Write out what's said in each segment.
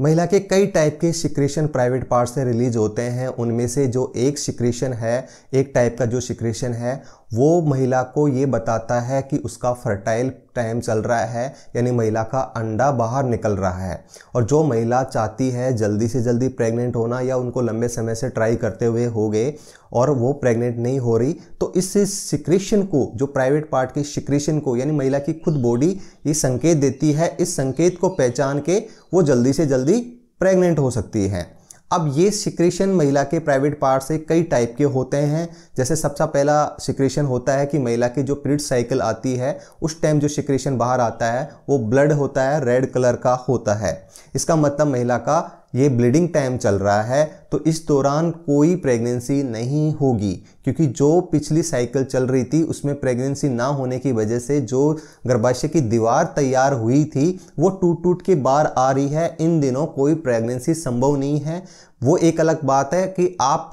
महिला के कई टाइप के सिक्रेशन प्राइवेट पार्ट से रिलीज होते हैं उनमें से जो एक सिक्रेशन है एक टाइप का जो सिक्रेशन है वो महिला को ये बताता है कि उसका फर्टाइल टाइम चल रहा है यानी महिला का अंडा बाहर निकल रहा है और जो महिला चाहती है जल्दी से जल्दी प्रेग्नेंट होना या उनको लंबे समय से ट्राई करते हुए हो गए और वो प्रेग्नेंट नहीं हो रही तो इस सिक्रेशन को जो प्राइवेट पार्ट की सिक्रेशन को यानी महिला की खुद बॉडी ये संकेत देती है इस संकेत को पहचान के वो जल्दी से जल्दी प्रेग्नेंट हो सकती है अब ये सिक्रेशन महिला के प्राइवेट पार्ट से कई टाइप के होते हैं जैसे सबसे पहला सिक्रेशन होता है कि महिला की जो पीरियड साइकिल आती है उस टाइम जो सिक्रेशन बाहर आता है वो ब्लड होता है रेड कलर का होता है इसका मतलब महिला का ये ब्लीडिंग टाइम चल रहा है तो इस दौरान कोई प्रेगनेंसी नहीं होगी क्योंकि जो पिछली साइकिल चल रही थी उसमें प्रेगनेंसी ना होने की वजह से जो गर्भाशय की दीवार तैयार हुई थी वो टूट टूट के बाहर आ रही है इन दिनों कोई प्रेगनेंसी संभव नहीं है वो एक अलग बात है कि आप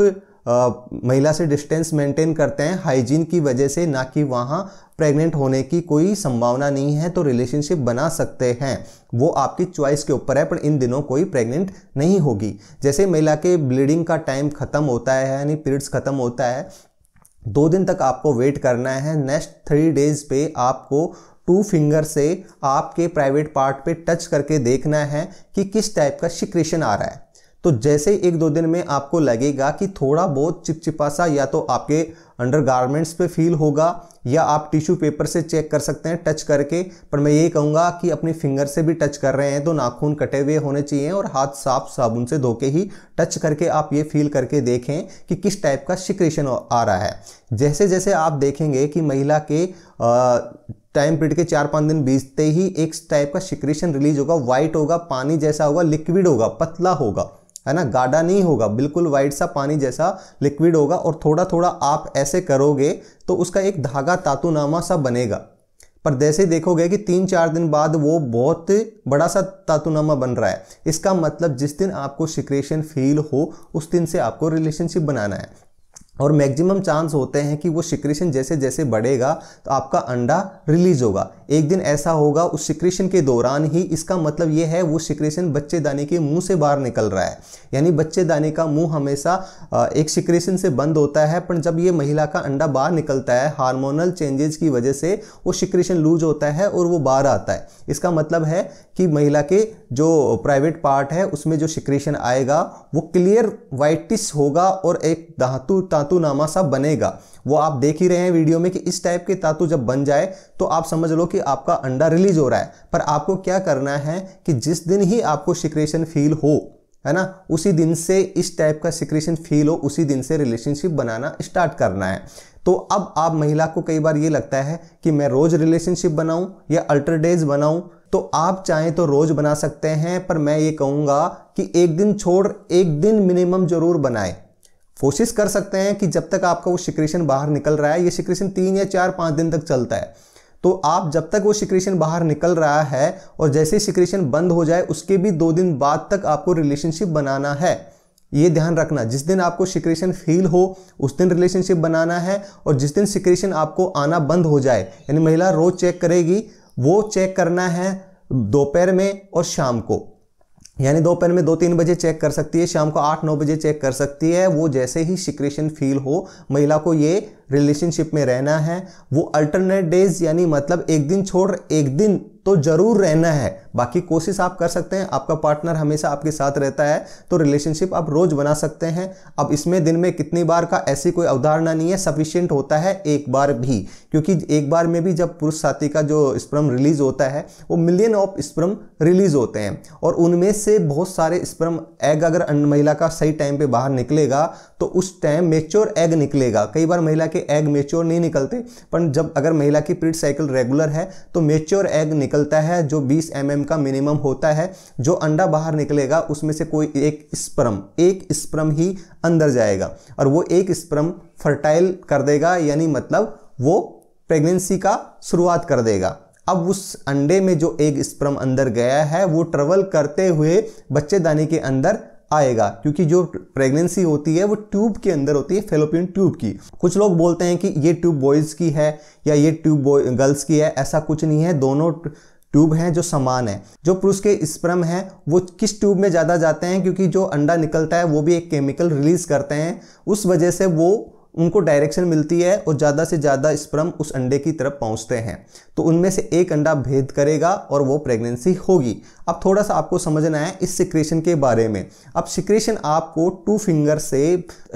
महिला से डिस्टेंस मेंटेन करते हैं हाइजीन की वजह से ना कि वहाँ प्रेग्नेंट होने की कोई संभावना नहीं है तो रिलेशनशिप बना सकते हैं वो आपकी चॉइस के ऊपर है पर इन दिनों कोई प्रेग्नेंट नहीं होगी जैसे महिला के ब्लीडिंग का टाइम ख़त्म होता है यानी पीरियड्स ख़त्म होता है दो दिन तक आपको वेट करना है नेक्स्ट थ्री डेज पे आपको टू फिंगर से आपके प्राइवेट पार्ट पे टच करके देखना है कि किस टाइप का सिक्रेशन आ रहा है तो जैसे ही एक दो दिन में आपको लगेगा कि थोड़ा बहुत चिपचिपा सा या तो आपके अंडर गारमेंट्स पे फील होगा या आप टिश्यू पेपर से चेक कर सकते हैं टच करके पर मैं ये कहूँगा कि अपनी फिंगर से भी टच कर रहे हैं तो नाखून कटे हुए होने चाहिए और हाथ साफ साबुन से धो के ही टच करके आप ये फील करके देखें कि किस टाइप का सिक्रेशन आ रहा है जैसे जैसे आप देखेंगे कि महिला के टाइम पीरियड के चार पाँच दिन बीतते ही एक टाइप का सिक्रेशन रिलीज होगा वाइट होगा पानी जैसा होगा लिक्विड होगा पतला होगा है ना गाढ़ा नहीं होगा बिल्कुल वाइट सा पानी जैसा लिक्विड होगा और थोड़ा थोड़ा आप ऐसे करोगे तो उसका एक धागा तातुनामा सा बनेगा पर जैसे देखोगे कि तीन चार दिन बाद वो बहुत बड़ा सा तातुनामा बन रहा है इसका मतलब जिस दिन आपको सिक्रेशन फील हो उस दिन से आपको रिलेशनशिप बनाना है और मैक्सिमम चांस होते हैं कि वो सिक्रेशन जैसे जैसे बढ़ेगा तो आपका अंडा रिलीज होगा एक दिन ऐसा होगा उस सिक्रेशन के दौरान ही इसका मतलब यह है वो सिक्रेशन बच्चे दाने के मुंह से बाहर निकल रहा है यानी बच्चे दाने का मुंह हमेशा एक सिक्रेशन से बंद होता है पर जब ये महिला का अंडा बाहर निकलता है हार्मोनल चेंजेस की वजह से वो सिक्रेशन लूज होता है और वो बाहर आता है इसका मतलब है कि महिला के जो प्राइवेट पार्ट है उसमें जो सिक्रेशन आएगा वो क्लियर वाइटिस होगा और एक धातु तातु नामा सा बनेगा वो आप देख ही रहे हैं वीडियो में कि इस टाइप के तातु जब बन जाए तो आप समझ लो कि आपका अंडा रिलीज हो रहा है पर आपको क्या करना है कि जिस दिन ही आपको सिक्रेशन फील हो है ना उसी दिन से इस टाइप का सिक्रेशन फील हो उसी दिन से रिलेशनशिप बनाना स्टार्ट करना है तो अब आप महिला को कई बार ये लगता है कि मैं रोज़ रिलेशनशिप बनाऊं या अल्टर डेज बनाऊं तो आप चाहें तो रोज़ बना सकते हैं पर मैं ये कहूँगा कि एक दिन छोड़ एक दिन मिनिमम ज़रूर बनाएं कोशिश कर सकते हैं कि जब तक आपका वो सिक्रेशन बाहर निकल रहा है ये सिक्रेशन तीन या चार पाँच दिन तक चलता है तो आप जब तक वो सिक्रेशन बाहर निकल रहा है और जैसे सिक्रेशन बंद हो जाए उसके भी दो दिन बाद तक आपको रिलेशनशिप बनाना है ये ध्यान रखना जिस दिन आपको सिक्रेशन फील हो उस दिन रिलेशनशिप बनाना है और जिस दिन सिक्रेशन आपको आना बंद हो जाए यानी महिला रोज चेक करेगी वो चेक करना है दोपहर में और शाम को यानी दोपहर में दो तीन बजे चेक कर सकती है शाम को आठ नौ बजे चेक कर सकती है वो जैसे ही सिक्रेशन फील हो महिला को ये रिलेशनशिप में रहना है वो अल्टरनेट डेज यानी मतलब एक दिन छोड़ एक दिन तो जरूर रहना है बाकी कोशिश आप कर सकते हैं आपका पार्टनर हमेशा आपके साथ रहता है तो रिलेशनशिप आप रोज बना सकते हैं अब इसमें दिन में कितनी बार का ऐसी कोई अवधारणा नहीं है सफिशियंट होता है एक बार भी क्योंकि एक बार में भी जब पुरुष साथी का जो स्प्रम रिलीज होता है वो मिलियन ऑफ स्प्रम रिलीज होते हैं और उनमें से बहुत सारे स्प्रम एग अगर महिला का सही टाइम पर बाहर निकलेगा तो उस टाइम मेच्योर एग निकलेगा कई बार महिला के एग मेच्योर नहीं निकलते पर जब अगर महिला की पीरियड साइकिल रेगुलर है तो मेच्योर एग निकलता है जो बीस एम mm का मिनिमम होता है जो अंडा बाहर निकलेगा उसमें से कोई एक स्प्रम एक स्प्रम ही अंदर जाएगा और वो एक स्प्रम फर्टाइल कर देगा यानी मतलब वो प्रेगनेंसी का शुरुआत कर देगा अब उस अंडे में जो एक स्प्रम अंदर गया है वो ट्रेवल करते हुए बच्चेदानी के अंदर आएगा क्योंकि जो प्रेगनेंसी होती है वो ट्यूब के अंदर होती है फेलोपियन ट्यूब की कुछ लोग बोलते हैं कि ये ट्यूब बॉयज़ की है या ये ट्यूब गर्ल्स की है ऐसा कुछ नहीं है दोनों ट्यूब हैं जो समान है जो पुरुष के स्प्रम हैं वो किस ट्यूब में ज़्यादा जाते हैं क्योंकि जो अंडा निकलता है वो भी एक केमिकल रिलीज़ करते हैं उस वजह से वो उनको डायरेक्शन मिलती है और ज़्यादा से ज़्यादा स्प्रम उस अंडे की तरफ पहुँचते हैं तो उनमें से एक अंडा भेद करेगा और वो प्रेगनेंसी होगी अब थोड़ा सा आपको समझना है इस सिक्रेशन के बारे में अब सिक्रेशन आपको टू फिंगर से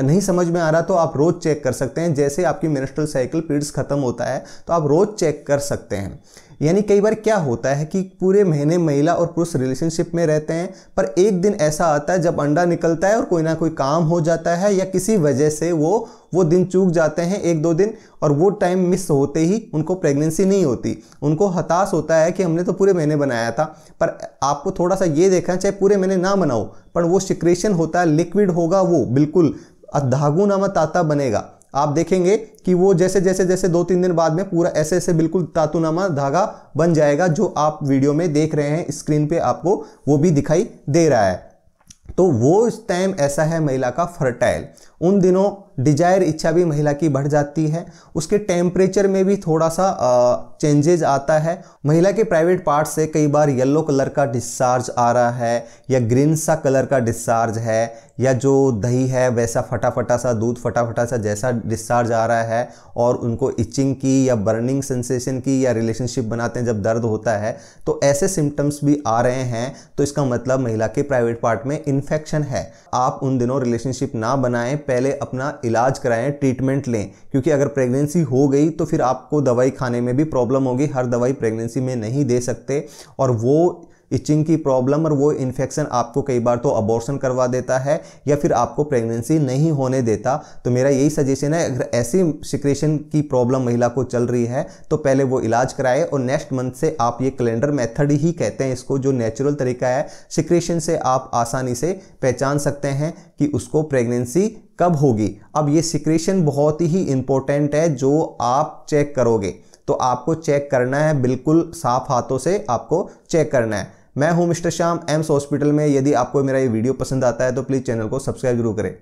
नहीं समझ में आ रहा तो आप रोज़ चेक कर सकते हैं जैसे आपकी मेनस्ट्रल साइकिल पीरियड्स ख़त्म होता है तो आप रोज़ चेक कर सकते हैं यानी कई बार क्या होता है कि पूरे महीने महिला और पुरुष रिलेशनशिप में रहते हैं पर एक दिन ऐसा आता है जब अंडा निकलता है और कोई ना कोई काम हो जाता है या किसी वजह से वो वो दिन चूक जाते हैं एक दो दिन और वो टाइम मिस होते ही उनको प्रेगनेंसी नहीं होती उनको हताश होता है कि हमने तो पूरे महीने बनाया था पर आपको थोड़ा सा ये देखना चाहे पूरे महीने ना बनाओ पर वो सिक्रेशन होता है लिक्विड होगा वो बिल्कुल धागू नामा ताता बनेगा आप देखेंगे कि वो जैसे जैसे जैसे दो तीन दिन बाद में पूरा ऐसे ऐसे बिल्कुल तातुनामा धागा बन जाएगा जो आप वीडियो में देख रहे हैं स्क्रीन पे आपको वो भी दिखाई दे रहा है तो वो टाइम ऐसा है महिला का फर्टाइल उन दिनों डिजायर इच्छा भी महिला की बढ़ जाती है उसके टेम्परेचर में भी थोड़ा सा चेंजेज आता है महिला के प्राइवेट पार्ट से कई बार येलो कलर का डिस्चार्ज आ रहा है या ग्रीन सा कलर का डिस्चार्ज है या जो दही है वैसा फटाफटा सा दूध फटाफटा सा जैसा डिस्चार्ज आ रहा है और उनको इचिंग की या बर्निंग सेंसेशन की या रिलेशनशिप बनाते हैं जब दर्द होता है तो ऐसे सिम्टम्स भी आ रहे हैं तो इसका मतलब महिला के प्राइवेट पार्ट में इन्फेक्शन है आप उन दिनों रिलेशनशिप ना बनाएं पहले अपना इलाज कराएं ट्रीटमेंट लें क्योंकि अगर प्रेगनेंसी हो गई तो फिर आपको दवाई खाने में भी प्रॉब्लम होगी हर दवाई प्रेगनेंसी में नहीं दे सकते और वो इचिंग की प्रॉब्लम और वो इन्फेक्शन आपको कई बार तो अबॉर्शन करवा देता है या फिर आपको प्रेगनेंसी नहीं होने देता तो मेरा यही सजेशन है अगर ऐसी सिक्रेशन की प्रॉब्लम महिला को चल रही है तो पहले वो इलाज कराए और नेक्स्ट मंथ से आप ये कैलेंडर मेथड ही कहते हैं इसको जो नेचुरल तरीका है सिक्रेशन से आप आसानी से पहचान सकते हैं कि उसको प्रेगनेंसी कब होगी अब ये सिक्रेशन बहुत ही इम्पोर्टेंट है जो आप चेक करोगे तो आपको चेक करना है बिल्कुल साफ हाथों से आपको चेक करना है मैं हूं मिस्टर श्याम एम्स हॉस्पिटल में यदि आपको मेरा ये वीडियो पसंद आता है तो प्लीज़ चैनल को सब्सक्राइब जरूर करें